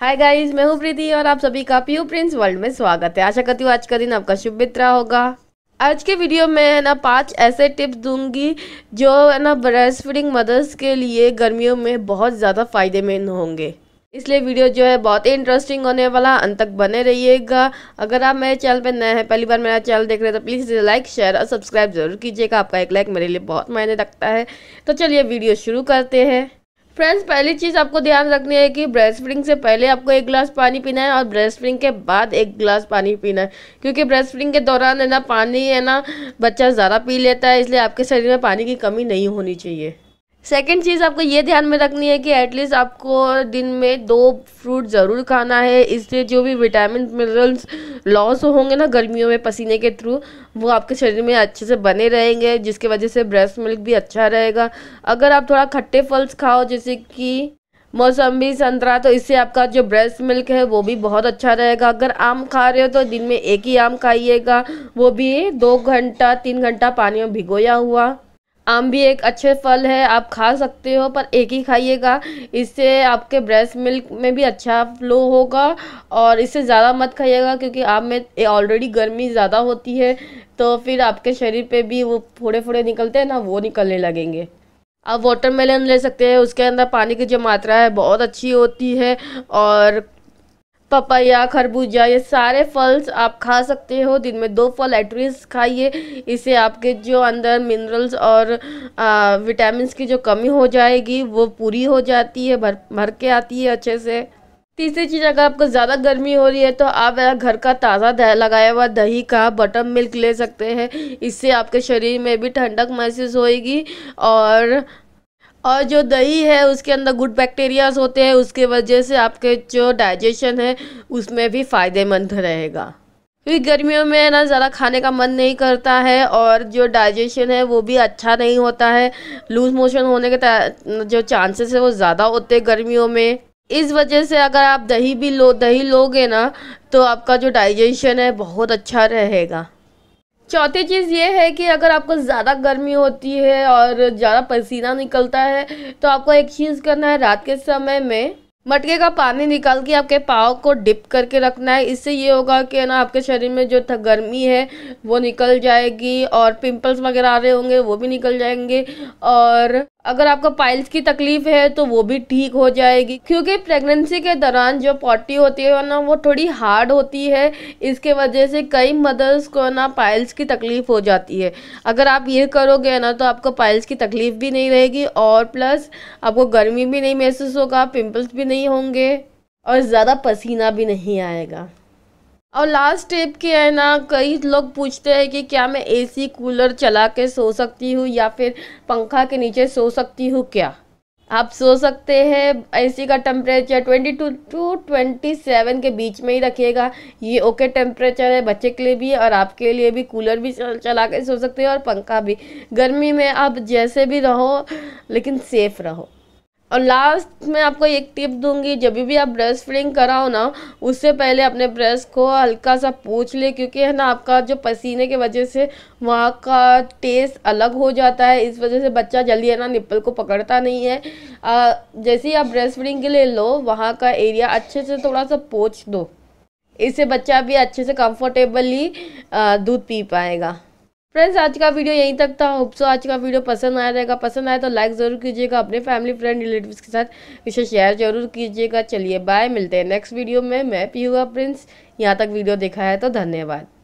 hi guys मैं हूँ प्रीति और आप सभी का प्यू प्रिंस वर्ल्ड में स्वागत है आशा करती हूँ आज का दिन आपका शुभ मित्रा होगा आज के वीडियो में है ना पांच ऐसे टिप्स दूंगी जो है ना ब्रेस्ट फीडिंग मदर्स के लिए गर्मियों में बहुत ज़्यादा फायदेमंद होंगे इसलिए वीडियो जो है बहुत ही इंटरेस्टिंग होने वाला अंत तक बने रहिएगा अगर आप मेरे चैनल पर नए हैं पहली बार मेरा चैनल देख रहे हैं तो प्लीज़ लाइक शेयर और सब्सक्राइब जरूर कीजिएगा आपका एक लाइक मेरे लिए बहुत मायने रखता है तो चलिए वीडियो शुरू करते हैं फ्रेंड्स पहली चीज़ आपको ध्यान रखनी है कि ब्रेस्ट फीडिंग से पहले आपको एक गिलास पानी पीना है और ब्रेस्ट फीडिंग के बाद एक गिलास पानी पीना है क्योंकि ब्रेस्ट फीडिंग के दौरान है ना पानी है ना बच्चा ज़्यादा पी लेता है इसलिए आपके शरीर में पानी की कमी नहीं होनी चाहिए सेकेंड चीज़ आपको ये ध्यान में रखनी है कि एटलीस्ट आपको दिन में दो फ्रूट ज़रूर खाना है इससे जो भी विटामिन मिनरल्स लॉस होंगे ना गर्मियों में पसीने के थ्रू वो आपके शरीर में अच्छे से बने रहेंगे जिसके वजह से ब्रेस्ट मिल्क भी अच्छा रहेगा अगर आप थोड़ा खट्टे फल्स खाओ जैसे कि मौसम्बी संतरा तो इससे आपका जो ब्रेस्ट मिल्क है वो भी बहुत अच्छा रहेगा अगर आम खा रहे हो तो दिन में एक ही आम खाइएगा वो भी दो घंटा तीन घंटा पानी में भिगोया हुआ आम भी एक अच्छे फल है आप खा सकते हो पर एक ही खाइएगा इससे आपके ब्रेस्ट मिल्क में भी अच्छा फ्लो होगा और इससे ज़्यादा मत खाइएगा क्योंकि आम में ऑलरेडी गर्मी ज़्यादा होती है तो फिर आपके शरीर पे भी वो फोड़े फोड़े निकलते हैं ना वो निकलने लगेंगे आप वाटरमेलन ले सकते हैं उसके अंदर पानी की जो मात्रा है बहुत अच्छी होती है और पपाया खरबूजा ये सारे फल्स आप खा सकते हो दिन में दो फल एटलीस्ट खाइए इससे आपके जो अंदर मिनरल्स और विटामिन की जो कमी हो जाएगी वो पूरी हो जाती है भर भर के आती है अच्छे से तीसरी चीज़ अगर आपको ज़्यादा गर्मी हो रही है तो आप घर का ताज़ा लगाया हुआ दही का बटर मिल्क ले सकते हैं इससे आपके शरीर में भी ठंडक महसूस होएगी और और जो दही है उसके अंदर गुड बैक्टीरियाज होते हैं उसके वजह से आपके जो डाइजेशन है उसमें भी फ़ायदेमंद रहेगा क्योंकि गर्मियों में ना ज़्यादा खाने का मन नहीं करता है और जो डाइजेशन है वो भी अच्छा नहीं होता है लूज मोशन होने के जो चांसेस है वो ज़्यादा होते हैं गर्मियों में इस वजह से अगर आप दही भी लो दही लोगे ना तो आपका जो डाइजेशन है बहुत अच्छा रहेगा चौथी चीज़ ये है कि अगर आपको ज़्यादा गर्मी होती है और ज़्यादा पसीना निकलता है तो आपको एक चीज़ करना है रात के समय में मटके का पानी निकाल के आपके पाव को डिप करके रखना है इससे ये होगा कि ना आपके शरीर में जो गर्मी है वो निकल जाएगी और पिंपल्स वगैरह आ रहे होंगे वो भी निकल जाएंगे और अगर आपको पाइल्स की तकलीफ है तो वो भी ठीक हो जाएगी क्योंकि प्रेगनेंसी के दौरान जो पॉटी होती है ना वो थोड़ी हार्ड होती है इसके वजह से कई मदर्स को ना पाइल्स की तकलीफ हो जाती है अगर आप ये करोगे ना तो आपको पाइल्स की तकलीफ भी नहीं रहेगी और प्लस आपको गर्मी भी नहीं महसूस होगा पिम्पल्स भी नहीं होंगे और ज़्यादा पसीना भी नहीं आएगा और लास्ट टिप की है ना कई लोग पूछते हैं कि क्या मैं एसी कूलर चला के सो सकती हूँ या फिर पंखा के नीचे सो सकती हूँ क्या आप सो सकते हैं एसी का टेम्परेचर 22 टू 27 के बीच में ही रखिएगा ये ओके टेम्परेचर है बच्चे के लिए भी और आपके लिए भी कूलर भी चला के सो सकते हैं और पंखा भी गर्मी में आप जैसे भी रहो लेकिन सेफ़ रहो और लास्ट में आपको एक टिप दूंगी जब भी आप ब्रेस्ट फीडिंग कराओ ना उससे पहले अपने ब्रेस्ट को हल्का सा पूछ ले क्योंकि है ना आपका जो पसीने की वजह से वहाँ का टेस्ट अलग हो जाता है इस वजह से बच्चा जल्दी है ना निप्पल को पकड़ता नहीं है आ, जैसे ही आप ब्रेस्ट फीडिंग के लिए लो वहाँ का एरिया अच्छे से थोड़ा सा पोछ दो इससे बच्चा भी अच्छे से कम्फर्टेबली दूध पी पाएगा फ्रेंड्स आज का वीडियो यहीं तक था होप सो आज का वीडियो पसंद आया रहेगा पसंद आया तो लाइक ज़रूर कीजिएगा अपने फैमिली फ्रेंड रिलेटिव के साथ इसे शेयर जरूर कीजिएगा चलिए बाय मिलते हैं नेक्स्ट वीडियो में मैं हुआ प्रिंस यहाँ तक वीडियो देखा है तो धन्यवाद